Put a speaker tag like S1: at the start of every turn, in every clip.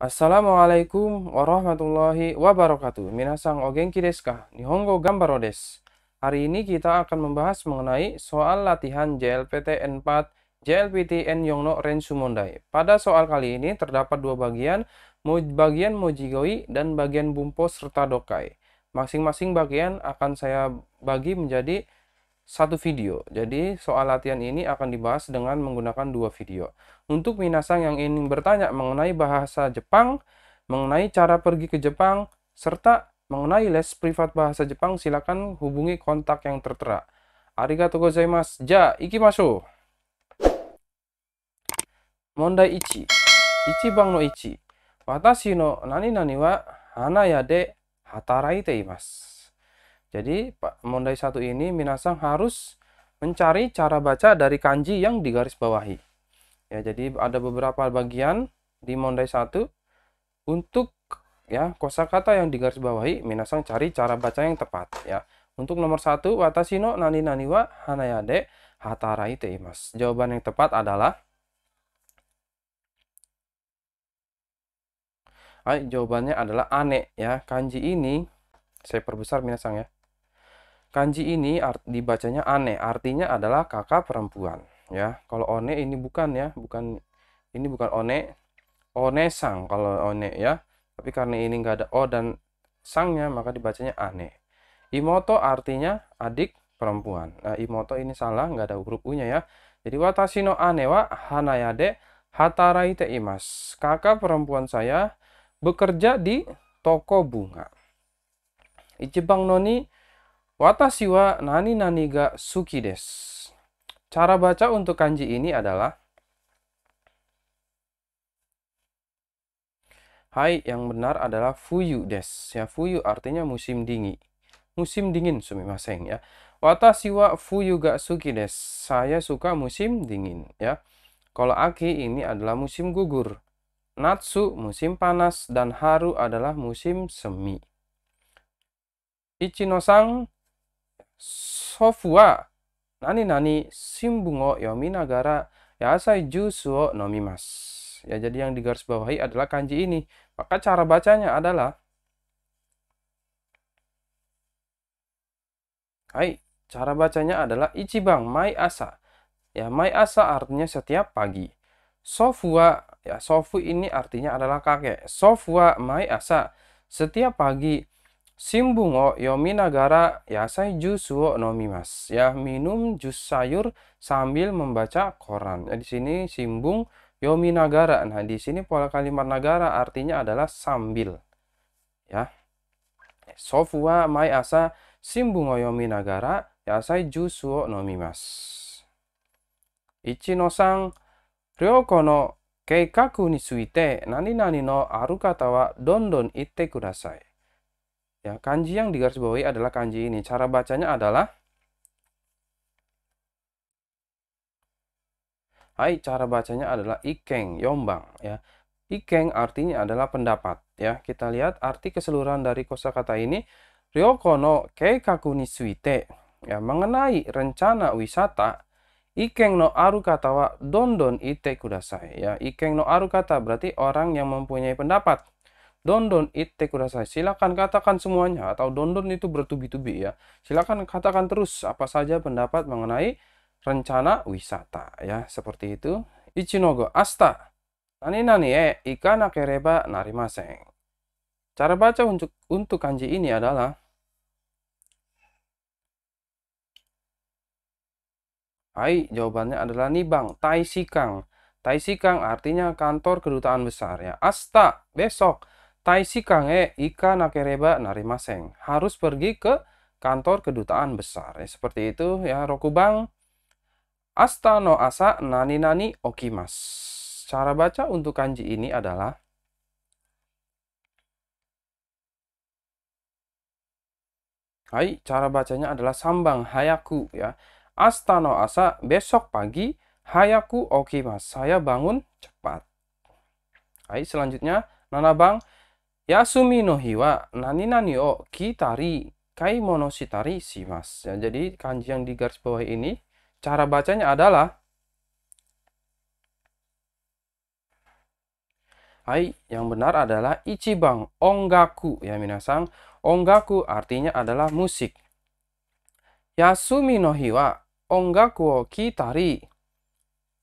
S1: Assalamualaikum warahmatullahi wabarakatuh. Minasang ogenki desu ka? Nihongo gambaro desu. Hari ini kita akan membahas mengenai soal latihan JLPT n 4 JLPT N Yongno Renshu Mondai. Pada soal kali ini terdapat dua bagian, bagian Mojigoi dan bagian Bumpo serta Dokai. Masing-masing bagian akan saya bagi menjadi satu video. Jadi soal latihan ini akan dibahas dengan menggunakan dua video. Untuk Minasang yang ingin bertanya mengenai bahasa Jepang, mengenai cara pergi ke Jepang, serta mengenai les privat bahasa Jepang, silakan hubungi kontak yang tertera. Arigatou gozaimasu. Ja, ikimashou. Mondai ichi. bang no ichi. Watashi no nani nani wa hanaya de hataraite imasu. Jadi Mondai satu ini Minasang harus mencari cara baca dari kanji yang digarisbawahi. Ya, jadi ada beberapa bagian di Mondai satu untuk ya kosakata yang digaris bawahi, Minasang cari cara baca yang tepat ya. Untuk nomor satu watashi nani nani wa hanayade hatarai teimas. Jawaban yang tepat adalah Ay, jawabannya adalah ane ya. Kanji ini saya perbesar minasang ya. Kanji ini art, dibacanya aneh, artinya adalah kakak perempuan. Ya, kalau one ini bukan ya, bukan ini bukan one, one sang kalau one ya. Tapi karena ini nggak ada o dan sangnya maka dibacanya aneh. Imoto artinya adik perempuan. Nah, imoto ini salah, nggak ada huruf u-nya ya. Jadi watashi no ane wa hanayade hataraite imas. Kakak perempuan saya bekerja di toko bunga. Ichibang noni Watashi wa nani nani ga suki des. Cara baca untuk kanji ini adalah Hai yang benar adalah fuyu des. Ya fuyu artinya musim dingin. Musim dingin sumimasen ya. Watashi wa fuyu ga suki des. Saya suka musim dingin ya. Kalau aki ini adalah musim gugur. Natsu musim panas dan haru adalah musim semi. Ichinosang Sofua nani nani simbungo yomi ya asai jusuo nomimas. Ya jadi yang digaris bawahi adalah kanji ini. Maka cara bacanya adalah Hai, cara bacanya adalah Ichibang Mai Asa. Ya, Mai Asa artinya setiap pagi. Sofua, ya Sofu ini artinya adalah kakek. Sofua Mai Asa, setiap pagi Simbung o yominagara yasai jus wo nomimas. Ya minum jus sayur sambil membaca koran. Ya, di sini simbung yominagara. Nah, di sini pola kalimat nagara artinya adalah sambil. Ya. Sofwa mai asa simbung o yominagara yasai jus wo nomimas. Ichi no sang ryoko no keikaku ni suite nani nani no aru kata wa dondon itte kudasai. Ya, kanji yang digarisbawahi adalah kanji ini. Cara bacanya adalah Hai, cara bacanya adalah ikeng, yombang ya. Ikeng artinya adalah pendapat ya. Kita lihat arti keseluruhan dari kosakata ini Ryoko no keikaku ni suite ya mengenai rencana wisata Ikeng no arukata wa dondon ite kudasai ya. Ikeng no arukata berarti orang yang mempunyai pendapat Dondon itte kudasai. Silakan katakan semuanya atau dondon itu bertubi-tubi ya. Silakan katakan terus apa saja pendapat mengenai rencana wisata ya seperti itu. Ichinogo asta. Nani nani e eh, ikana kereba maseng. Cara baca untuk untuk kanji ini adalah Hai, jawabannya adalah nibang, tai sikang. Tai artinya kantor kedutaan besar ya. Asta, besok. Tai Taisi Kange Ika Nakereba Narimaseng harus pergi ke kantor kedutaan besar. Ya, seperti itu ya Rokubang. astano asa nani nani okimas. Cara baca untuk kanji ini adalah Hai, cara bacanya adalah sambang hayaku ya. Astano asa besok pagi hayaku okimas. Saya bangun cepat. Hai, selanjutnya nana bang. Yasumi no wa nani nani o kitari kai monoshitari mas. Ya, jadi kanji yang di garis bawah ini cara bacanya adalah Hai, yang benar adalah Ichibang Onggaku ya minasang. Onggaku artinya adalah musik. Yasumi no wa onggaku o kitari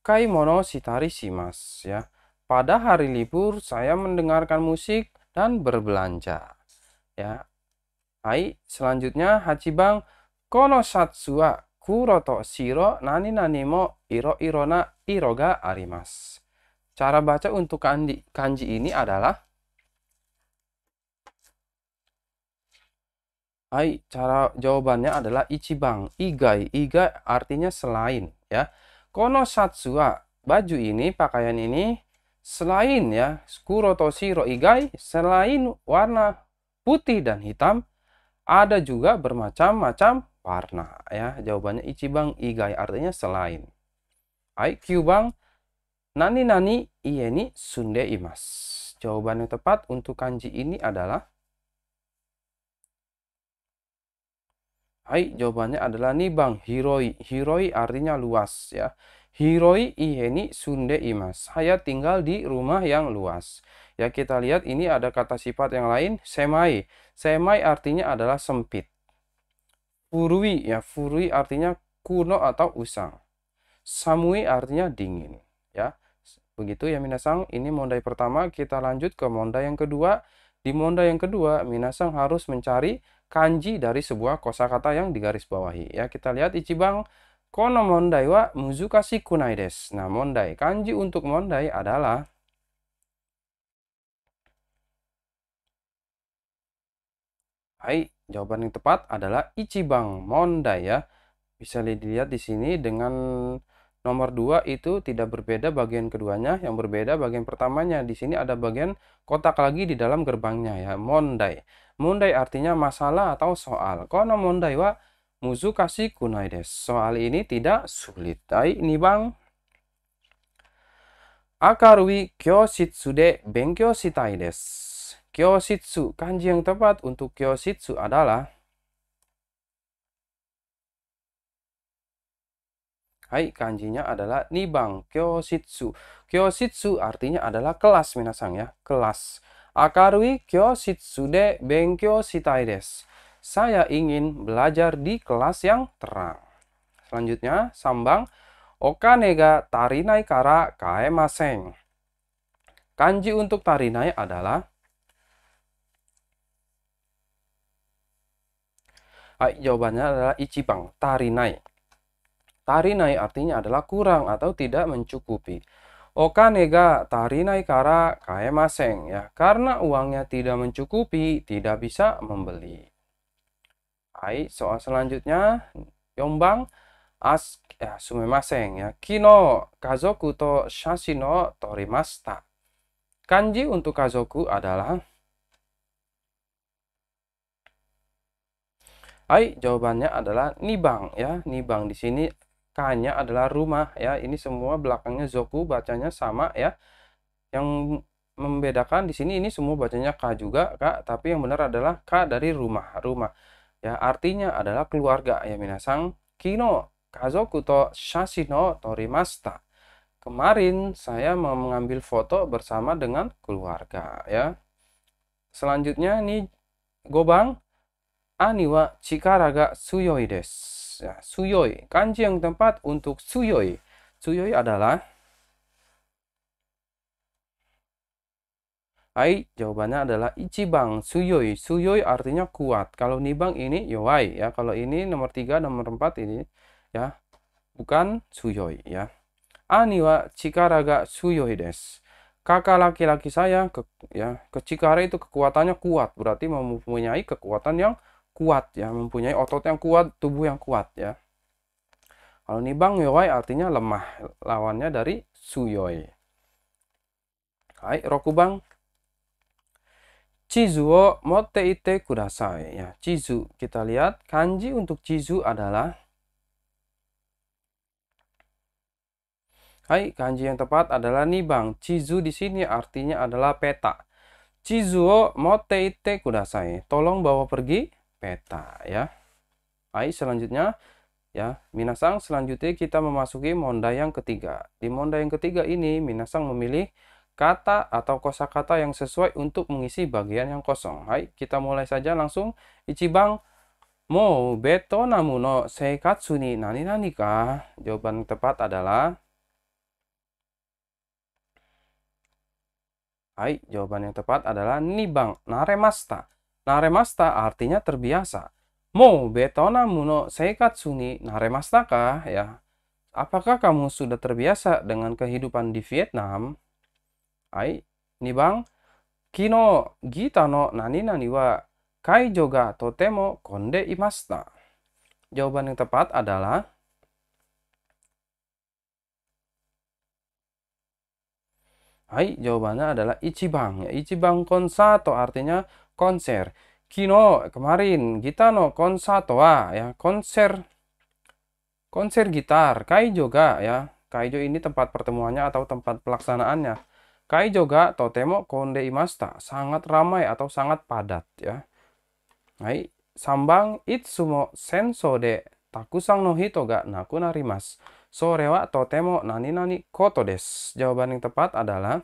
S1: kaimono shitari shimas ya. Pada hari libur saya mendengarkan musik dan berbelanja. Ya. Hai, selanjutnya Hachibang kono satsua kuroto siro nani nani mo iro irona iroga arimas. Cara baca untuk kanji, kanji ini adalah Hai, cara jawabannya adalah ichibang, igai, igai artinya selain ya. Kono satsua, baju ini, pakaian ini selain ya skuro toshiro igai selain warna putih dan hitam ada juga bermacam-macam warna ya jawabannya ichibang igai artinya selain IQ bang nani nani ieni sunde imas jawaban yang tepat untuk kanji ini adalah Hai, jawabannya adalah nih Bang, hiroi. Hiroi artinya luas ya. Hiroi iheni sunde imas. Saya tinggal di rumah yang luas. Ya kita lihat ini ada kata sifat yang lain semai. Semai artinya adalah sempit. Furui ya furui artinya kuno atau usang. Samui artinya dingin ya. Begitu ya minasang, ini mondai pertama, kita lanjut ke mondai yang kedua. Di mondai yang kedua, minasang harus mencari kanji dari sebuah kosakata yang digarisbawahi ya. Kita lihat Ichibang kunai Nah, mondai. Kanji untuk mondai adalah Hai, jawaban yang tepat adalah Ichibang Mondai ya. Bisa dilihat di sini dengan nomor 2 itu tidak berbeda bagian keduanya, yang berbeda bagian pertamanya. Di sini ada bagian kotak lagi di dalam gerbangnya ya, Mondai. Mondai artinya masalah atau soal. Kono Mondai wa Muzukashi kunai des. Soal ini tidak sulit. Tai ini bang. Akarui kyoshitsu de benkyo shitai des. Kyoshitsu, kanji yang tepat untuk kyoshitsu adalah Hai, kanjinya adalah nibang, kyoshitsu. Kyoshitsu artinya adalah kelas, minasang ya, kelas. Akarui kyoshitsu de benkyo shitai desu. Saya ingin belajar di kelas yang terang. Selanjutnya, sambang okanega tarinai kara kaemaseng. Kanji untuk tarinai adalah Hai, jawabannya adalah ichibang, tarinai. Tarinai artinya adalah kurang atau tidak mencukupi. Okanega tarinai kara kaemaseng ya. Karena uangnya tidak mencukupi, tidak bisa membeli. Hai, soal selanjutnya Yombang as ya, sumemaseng ya. Kino kazoku to shashino torimasta. Kanji untuk kazoku adalah Hai, jawabannya adalah nibang ya. Nibang di sini kanya adalah rumah ya. Ini semua belakangnya zoku bacanya sama ya. Yang membedakan di sini ini semua bacanya k juga, Kak, tapi yang benar adalah k dari rumah, rumah. Ya, artinya adalah keluarga ya minasang kino kazoku to shashino torimasta. Kemarin saya mengambil foto bersama dengan keluarga ya. Selanjutnya ini gobang aniwa chikaraga suyoi des. Ya, suyoi kanji yang tempat untuk suyoi. Suyoi adalah Ai jawabannya adalah Ichibang Suyoi. Suyoi artinya kuat. Kalau Nibang ini Yowai ya, ya. Kalau ini nomor 3, nomor 4 ini ya. Bukan Suyoi ya. Ani wa Chikara Suyoi des. Kakak laki-laki saya ke, ya, ke Chikara itu kekuatannya kuat. Berarti mempunyai kekuatan yang kuat ya, mempunyai otot yang kuat, tubuh yang kuat ya. Kalau Nibang Yowai ya artinya lemah. Lawannya dari Suyoi. Hai, Rokubang Chizu wo motte ite kudasai. Ya, chizu kita lihat kanji untuk chizu adalah Hai, kanji yang tepat adalah bang. Chizu di sini artinya adalah peta. Chizu wo motte ite kudasai. Tolong bawa pergi peta ya. Hai, selanjutnya ya, minasang selanjutnya kita memasuki monda yang ketiga. Di monda yang ketiga ini minasang memilih kata atau kosakata yang sesuai untuk mengisi bagian yang kosong. Hai, kita mulai saja langsung. Ichibang mo beto namu no seikatsu ni nani nani ka? Jawaban tepat adalah Hai, jawaban yang tepat adalah nibang naremasta. Naremasta artinya terbiasa. Mo beto namu no seikatsu ni naremasta ka? Ya. Apakah kamu sudah terbiasa dengan kehidupan di Vietnam? bang, no nani nani wa ni kino gita kai joga totemo konde imasta. jawaban yang tepat adalah Hai, jawabannya adalah Ichibang. Ya, Ichibang konsato artinya konser. Kino kemarin, kita no konsato wa ya konser konser gitar. Kaijo ga ya. Kaijo ini tempat pertemuannya atau tempat pelaksanaannya ga totemo konde imasta, sangat ramai atau sangat padat ya. Hai, sambang itsumo senso de takusang no hito ga naku narimas. Sore wa totemo nani nani koto des. Jawaban yang tepat adalah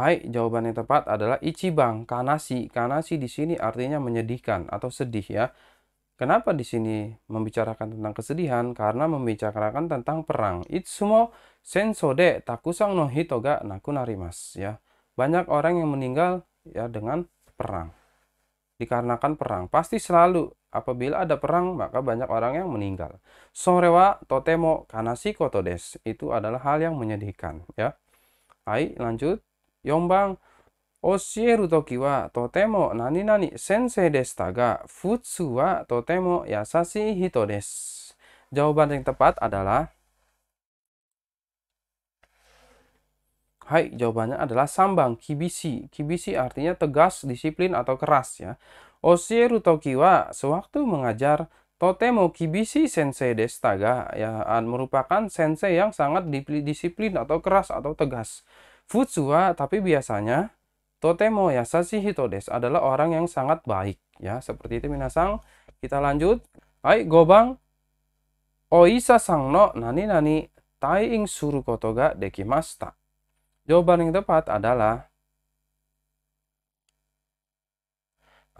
S1: Hai, jawaban yang tepat adalah ichibang, kanasi. Kanasi di sini artinya menyedihkan atau sedih ya. Kenapa di sini membicarakan tentang kesedihan? Karena membicarakan tentang perang. Itsumo sensode takusang no hitoga naku ya. Banyak orang yang meninggal ya dengan perang. Dikarenakan perang. Pasti selalu apabila ada perang maka banyak orang yang meninggal. Sorewa totemo kanasi todes. Itu adalah hal yang menyedihkan ya. Hai, lanjut. Yombang Totemo Totemo nani nani Jawaban yang tepat adalah Hai, jawabannya adalah sambang, kibisi. Kibisi artinya tegas, disiplin, atau keras ya. Osieru Tokiwa, sewaktu mengajar, Totemo Kibisi Sensei Destaga, ya, merupakan sensei yang sangat disiplin atau keras atau tegas. Futsua, tapi biasanya Totemo ya, sasi hito des adalah orang yang sangat baik ya. Seperti itu minasang. Kita lanjut. Hai gobang. Oisa sang no nani nani tai ing suru koto ga dekimasta. Jawaban yang tepat adalah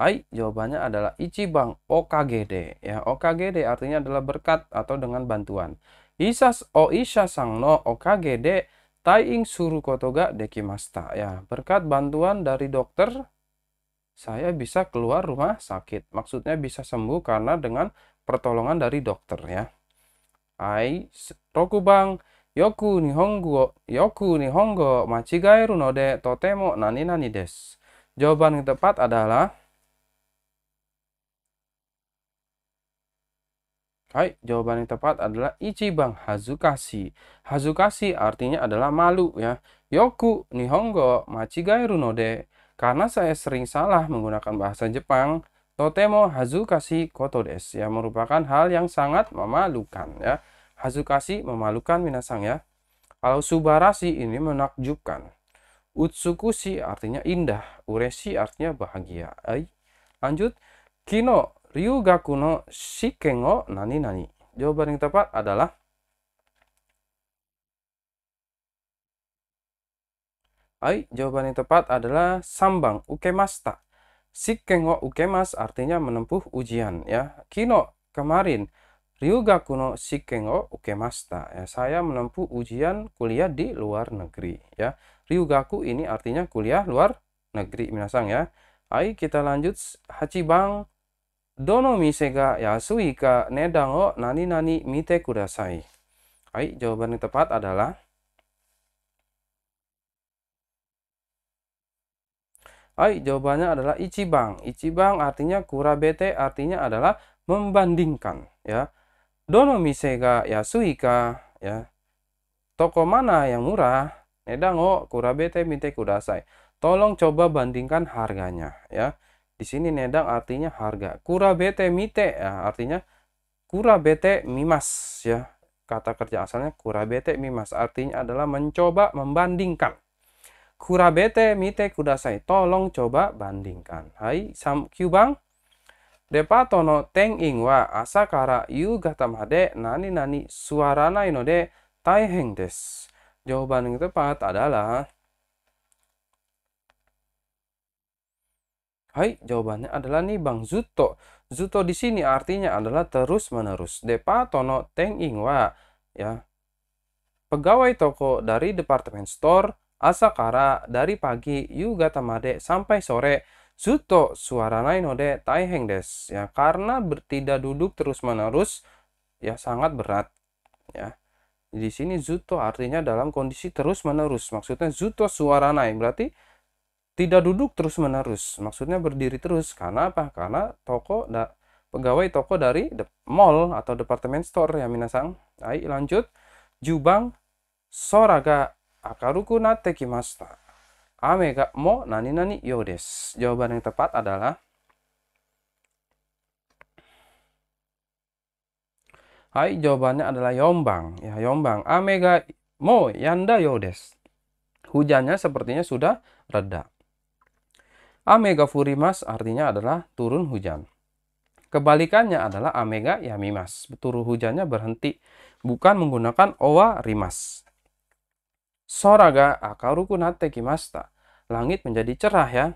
S1: Hai jawabannya adalah Ichibang OKGD. Ya, OKGD artinya adalah berkat atau dengan bantuan. Isas oisa isha sang no OKGD Taiing suru kotoga masta ya. Berkat bantuan dari dokter saya bisa keluar rumah sakit. Maksudnya bisa sembuh karena dengan pertolongan dari dokter ya. Ai rokubang yoku nihongo yoku nihongo maci no de totemo nani nani des. Jawaban yang tepat adalah Hai, jawaban yang tepat adalah Ichibang Hazukashi. Hazukashi artinya adalah malu ya. Yoku Nihongo Machigairu no Karena saya sering salah menggunakan bahasa Jepang, Totemo Hazukashi Koto desu ya merupakan hal yang sangat memalukan ya. Hazukashi memalukan minasang ya. Kalau Subarashi ini menakjubkan. Utsukushi artinya indah, Ureshi artinya bahagia. Ay. Lanjut, Kino Ryugaku no shiken o nani nani? Jawaban yang tepat adalah Ai, jawaban yang tepat adalah sambang ukemasta. Shiken o ukemas artinya menempuh ujian ya. Kino kemarin Ryugaku no shiken o ukemasta. Ya, saya menempuh ujian kuliah di luar negeri ya. Ryugaku ini artinya kuliah luar negeri minasang ya. Ai kita lanjut Hachibang Dono nani nani jawaban yang tepat adalah Hai, jawabannya adalah ichibang. Ichibang artinya kurabete artinya adalah membandingkan, ya. Dono mise ga yasui ka, ya. Toko mana yang murah? Nedango kurabete mite kudasai. Tolong coba bandingkan harganya, ya. Di sini nedang artinya harga. Kura bete mite ya, artinya kura bete mimas ya. Kata kerja asalnya kura bete mimas artinya adalah mencoba membandingkan. Kura bete mite kudasai. Tolong coba bandingkan. Hai sam kyubang. Depa tono teng ing wa asa kara yu gata made nani nani suaranai no de taiheng des. Jawaban yang tepat adalah Hai, jawabannya adalah nih Bang Zuto. Zuto di sini artinya adalah terus-menerus. Depa tono teng ingwa ya. Pegawai toko dari department store Asakara dari pagi yuga tamade sampai sore. Zuto suaranai node taiheng des ya karena bertidak duduk terus-menerus ya sangat berat ya. Di sini zuto artinya dalam kondisi terus-menerus. Maksudnya zuto suara naik berarti tidak duduk terus menerus maksudnya berdiri terus karena apa karena toko da, pegawai toko dari mall atau department store ya minasang Hai lanjut jubang soraga akaruku nate kimasta ame ga mo nani nani Yodes. jawaban yang tepat adalah Hai jawabannya adalah yombang ya yombang ame mo yanda Yodes. hujannya sepertinya sudah reda Amega furimas artinya adalah turun hujan. Kebalikannya adalah amega yamimas. Turun hujannya berhenti, bukan menggunakan owa rimas. Soraga akaruku nate kimasta. Langit menjadi cerah ya.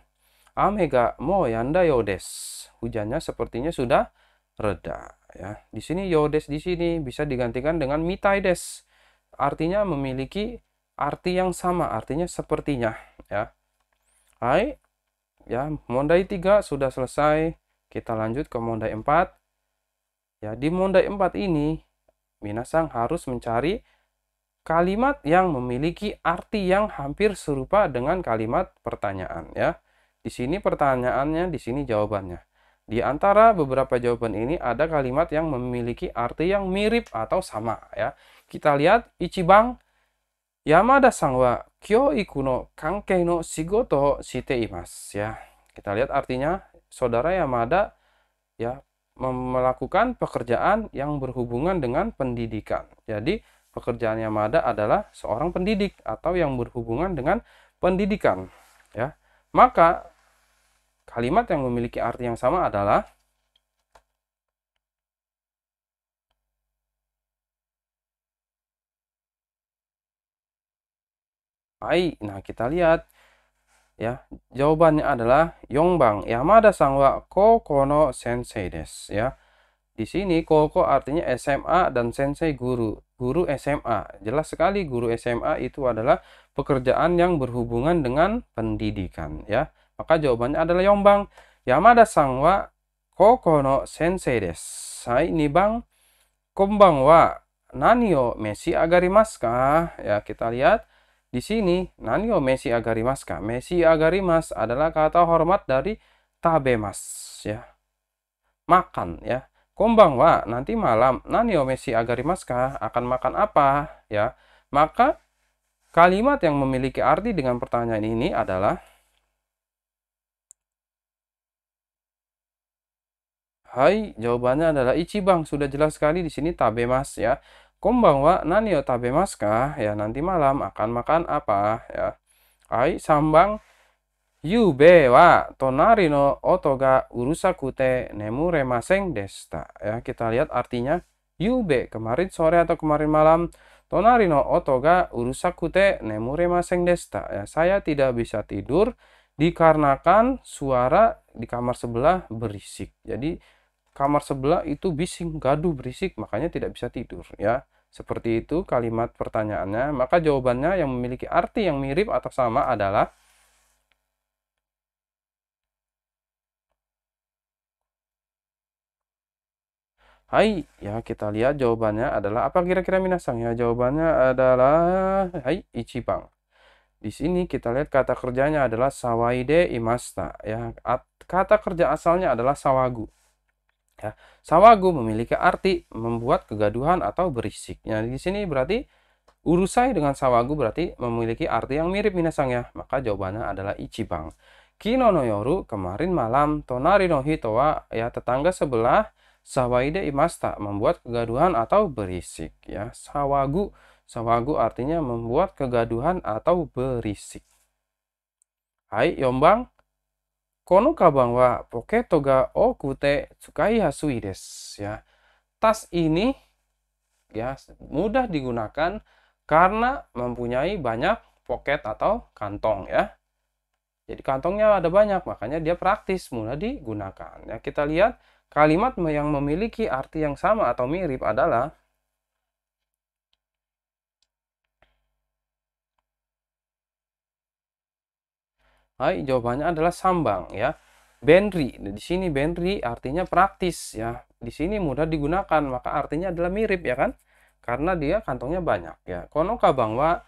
S1: Amega mo yanda yodes. Hujannya sepertinya sudah reda ya. Di sini yodes di sini bisa digantikan dengan mitaides. Artinya memiliki arti yang sama, artinya sepertinya ya. Hai ya mondai 3 sudah selesai kita lanjut ke mondai 4 ya di mondai 4 ini minasang harus mencari kalimat yang memiliki arti yang hampir serupa dengan kalimat pertanyaan ya di sini pertanyaannya di sini jawabannya di antara beberapa jawaban ini ada kalimat yang memiliki arti yang mirip atau sama ya. Kita lihat Ichibang Yamada wa iku no kankei no shigoto shite imasu ya. Kita lihat artinya saudara Yamada ya melakukan pekerjaan yang berhubungan dengan pendidikan. Jadi pekerjaan Yamada adalah seorang pendidik atau yang berhubungan dengan pendidikan ya. Maka kalimat yang memiliki arti yang sama adalah ai. Nah, kita lihat ya. Jawabannya adalah Yongbang Yamada sangwa kokono sensei des ya. Di sini koko artinya SMA dan sensei guru. Guru SMA. Jelas sekali guru SMA itu adalah pekerjaan yang berhubungan dengan pendidikan ya. Maka jawabannya adalah Yongbang Yamada sangwa kokono sensei des. Hai Bang. kombang wa nani o meshi agarimasu ka? Ya, kita lihat di sini, nanio Messi agarimas ka. Messi agarimas adalah kata hormat dari tabemas ya. Makan ya. Kombang wa, nanti malam nanio Messi agarimas ka akan makan apa ya. Maka kalimat yang memiliki arti dengan pertanyaan ini adalah Hai, jawabannya adalah Ichibang. Sudah jelas sekali di sini tabemas ya. Kombang wa nani o Ya, nanti malam akan makan apa? Ya. Ai sambang Yube wa tonari no oto ga urusaku te nemu remaseng desta. Ya, kita lihat artinya. Yube kemarin sore atau kemarin malam. Tonari no oto ga urusaku te nemu remaseng desta. Ya, saya tidak bisa tidur dikarenakan suara di kamar sebelah berisik. Jadi kamar sebelah itu bising, gaduh, berisik, makanya tidak bisa tidur ya. Seperti itu kalimat pertanyaannya. Maka jawabannya yang memiliki arti yang mirip atau sama adalah Hai, ya kita lihat jawabannya adalah apa kira-kira Minasang ya? Jawabannya adalah Hai Ichibang. Di sini kita lihat kata kerjanya adalah Sawaide Imasta ya. Kata kerja asalnya adalah Sawagu. Ya, sawagu memiliki arti membuat kegaduhan atau berisik. Nah, di sini berarti urusai dengan sawagu berarti memiliki arti yang mirip minasang ya. Maka jawabannya adalah ichibang. Kino no yoru kemarin malam tonari no hito wa ya tetangga sebelah sawaide imasta membuat kegaduhan atau berisik ya. Sawagu sawagu artinya membuat kegaduhan atau berisik. Hai, yombang wa ya. Tas ini ya mudah digunakan karena mempunyai banyak poket atau kantong ya. Jadi kantongnya ada banyak, makanya dia praktis, mudah digunakan. Ya, kita lihat kalimat yang memiliki arti yang sama atau mirip adalah Hai, jawabannya adalah sambang ya. Benri. di sini benri artinya praktis ya. Di sini mudah digunakan, maka artinya adalah mirip ya kan? Karena dia kantongnya banyak ya. Kono kabang wa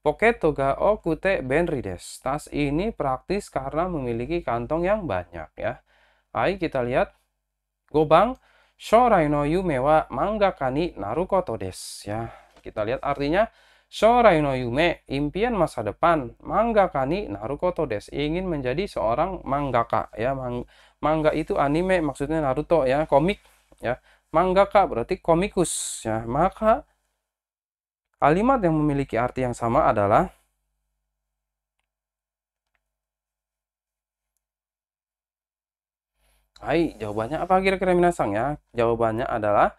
S1: poketo ga okute benri des. Tas ini praktis karena memiliki kantong yang banyak ya. Hai, kita lihat. Gobang shorai no yume wa mangga kani narukoto des ya. Kita lihat artinya Shorai no yume, impian masa depan, mangaka ni Naruto des. Ingin menjadi seorang mangaka ya. Mang manga itu anime maksudnya Naruto ya, komik ya. Mangaka berarti komikus ya. Maka kalimat yang memiliki arti yang sama adalah Hai, jawabannya apa kira-kira minasang ya? Jawabannya adalah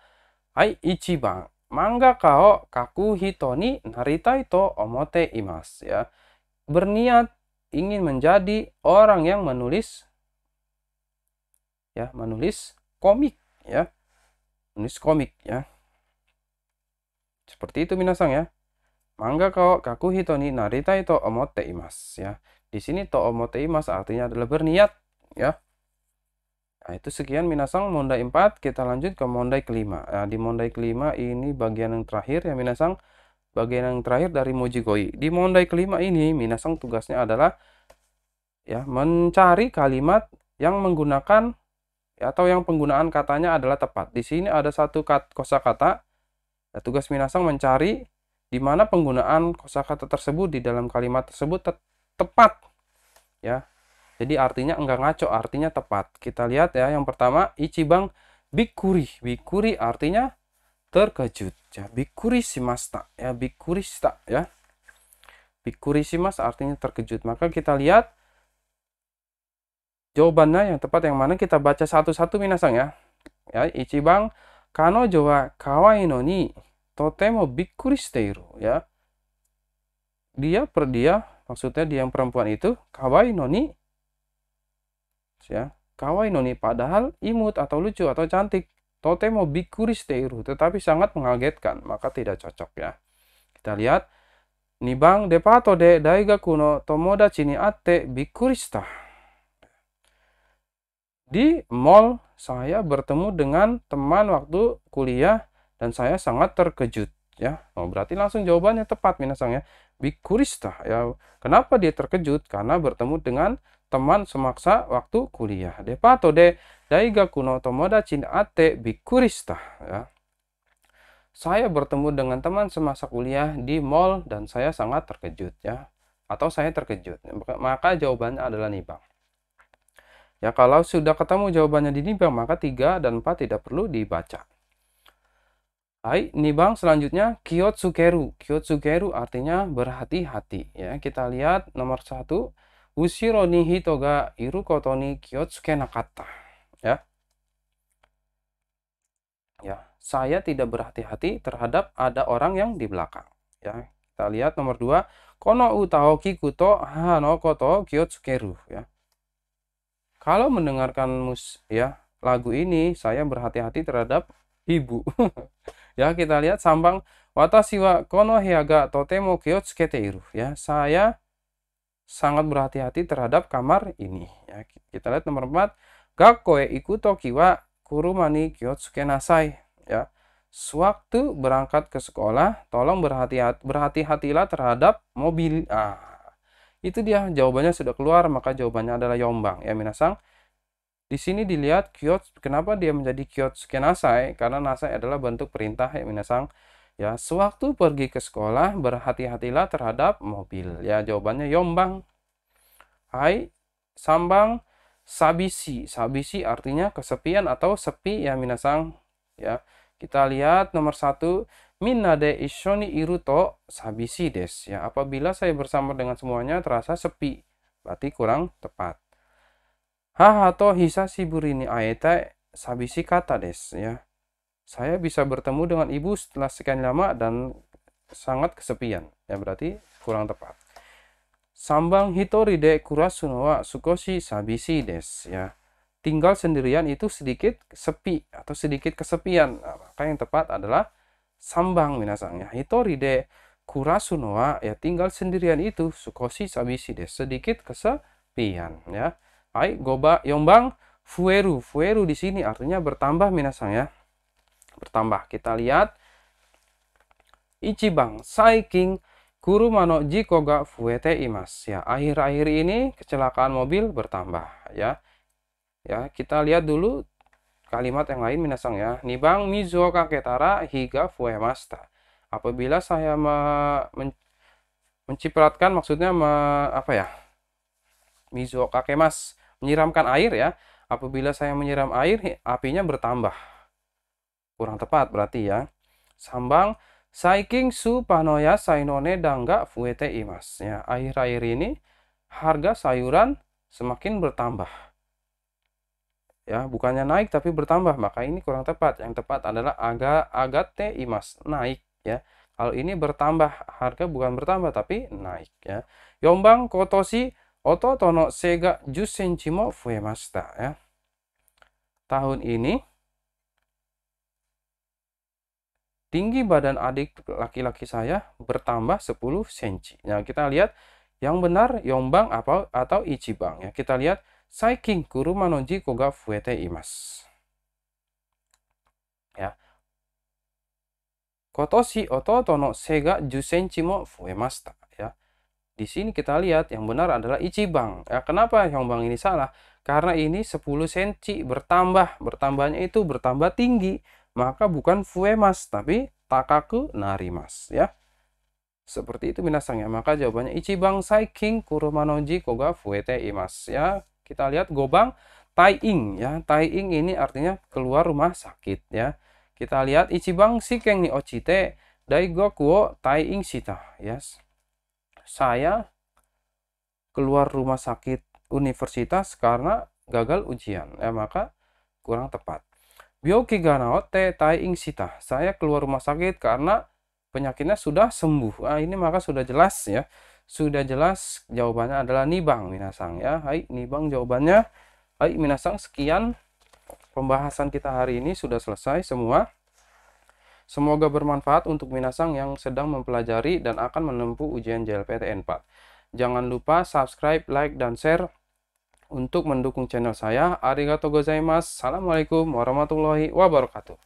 S1: Hai Ichiban Mangga kao kaku hito ni naritai to omote imas ya berniat ingin menjadi orang yang menulis ya menulis komik ya menulis komik ya seperti itu minasang ya manga kao kaku hito ni naritai to omote imas ya di sini to omote imas artinya adalah berniat ya Nah, itu sekian Minasang Mondai 4, kita lanjut ke Mondai kelima. Nah, di Mondai kelima ini bagian yang terakhir ya Minasang, bagian yang terakhir dari Mojigoi. Di Mondai kelima ini Minasang tugasnya adalah ya mencari kalimat yang menggunakan ya, atau yang penggunaan katanya adalah tepat. Di sini ada satu kat, kosakata. Ya, tugas Minasang mencari di mana penggunaan kosakata tersebut di dalam kalimat tersebut te tepat. Ya, jadi artinya enggak ngaco, artinya tepat. Kita lihat ya, yang pertama Ichibang Bikuri. Bikuri artinya terkejut. Ya, Bikuri tak, Ya, Bikuri tak ya. Bikuri mas, artinya terkejut. Maka kita lihat jawabannya yang tepat yang mana kita baca satu-satu minasang ya. Ya, Ichibang Kano Jowa Kawaii no ni totemo bikuri shiteiru ya. Dia per dia maksudnya dia yang perempuan itu kawaii no ni ya noni padahal imut atau lucu atau cantik totemo teiru tetapi sangat mengagetkan maka tidak cocok ya kita lihat nibang depato de daiga kuno tomoda ni ate bikurista di mall saya bertemu dengan teman waktu kuliah dan saya sangat terkejut ya oh, berarti langsung jawabannya tepat minasang ya bikurista ya kenapa dia terkejut karena bertemu dengan teman semaksa waktu kuliah. Depato de kuno tomoda tomodachi ate bikurista. Ya. Saya bertemu dengan teman semasa kuliah di mall dan saya sangat terkejut ya. Atau saya terkejut. Maka jawabannya adalah nibang. Ya kalau sudah ketemu jawabannya di nibang maka 3 dan 4 tidak perlu dibaca. Hai, nibang selanjutnya kiyotsukeru kiyotsukeru artinya berhati-hati ya. Kita lihat nomor satu Ushiro ni hito ga iru koto ni kiyotsuke nakata. Ya. Ya, saya tidak berhati-hati terhadap ada orang yang di belakang. Ya, kita lihat nomor dua. Kono utahoki kikuto hano koto kyotsukeru. Ya. Kalau mendengarkan mus ya lagu ini, saya berhati-hati terhadap ibu. ya, kita lihat sambang Watashi wa kono hyaga totemo kiyotsukete iru. Ya, saya sangat berhati-hati terhadap kamar ini. Ya, kita lihat nomor 4, gakkoe iku toki wa kuruma ni kyotsuke nasai. Ya, sewaktu berangkat ke sekolah, tolong berhati-hati berhati-hatilah terhadap mobil. Ah, itu dia jawabannya sudah keluar, maka jawabannya adalah yombang. Ya, minasang. Di sini dilihat kyotsuke, kenapa dia menjadi kyotsuke nasai? Karena nasai adalah bentuk perintah ya minasang. Ya, sewaktu pergi ke sekolah berhati-hatilah terhadap mobil. Ya, jawabannya yombang. Hai, sambang, sabisi. Sabisi artinya kesepian atau sepi ya minasang. Ya, kita lihat nomor satu. minade de ishoni iruto sabisi des. Ya, apabila saya bersama dengan semuanya terasa sepi. Berarti kurang tepat. Hahato hisa siburini aeta sabisi kata des. Ya, saya bisa bertemu dengan ibu setelah sekian lama dan sangat kesepian. Ya berarti kurang tepat. Sambang hitori de kurasuno wa sukoshi sabisi des ya. Tinggal sendirian itu sedikit sepi atau sedikit kesepian. Nah, maka yang tepat adalah sambang minasang ya. Hitori de kurasuno wa ya tinggal sendirian itu sukoshi sabisi des sedikit kesepian ya. Ai goba yombang fueru. Fueru di sini artinya bertambah minasang ya bertambah. Kita lihat Ichibang Saiking Guru Mano Jikoga Fuete Imas. Ya, akhir-akhir ini kecelakaan mobil bertambah ya. Ya, kita lihat dulu kalimat yang lain minasang ya. Nibang mizuoka ketara higa fuemasta. Apabila saya me, men, mencipratkan maksudnya me, apa ya? Mizuo kakemas, menyiramkan air ya. Apabila saya menyiram air, apinya bertambah kurang tepat berarti ya. Sambang saiking su panoya sainone dangga fuete imas. Ya, akhir-akhir ini harga sayuran semakin bertambah. Ya, bukannya naik tapi bertambah, maka ini kurang tepat. Yang tepat adalah aga agate imas, naik ya. Kalau ini bertambah, harga bukan bertambah tapi naik ya. Yombang kotosi oto tono sega jus senchimo fuemasta ya. Tahun ini tinggi badan adik laki-laki saya bertambah 10 cm. Nah, kita lihat yang benar Yombang apa atau Ichibang ya. Kita lihat Saiking kuruma Manonji Koga ga fuete imas. Ya. Kotoshi ototo no sega 10 cm mo fuemashita ya. Di sini kita lihat yang benar adalah Ichibang. Ya, kenapa Yombang ini salah? Karena ini 10 cm bertambah, bertambahnya itu bertambah tinggi maka bukan fuemas tapi takaku narimas ya. Seperti itu minasang Maka jawabannya Ichibang Saiking Kurumanoji Koga Fuete Imas ya. Kita lihat gobang Taiing ya. Taiing ini artinya keluar rumah sakit ya. Kita lihat Ichibang Sikeng ni Ochite Daigokuo Taiing sita. yes. Ya. Saya keluar rumah sakit universitas karena gagal ujian ya maka kurang tepat Bioki ganao te tai sita. Saya keluar rumah sakit karena penyakitnya sudah sembuh. Nah, ini maka sudah jelas ya. Sudah jelas jawabannya adalah nibang minasang ya. Hai nibang jawabannya. Hai minasang sekian pembahasan kita hari ini sudah selesai semua. Semoga bermanfaat untuk minasang yang sedang mempelajari dan akan menempuh ujian JLPTN 4. Jangan lupa subscribe, like, dan share untuk mendukung channel saya. Arigatou gozaimasu. Assalamualaikum warahmatullahi wabarakatuh.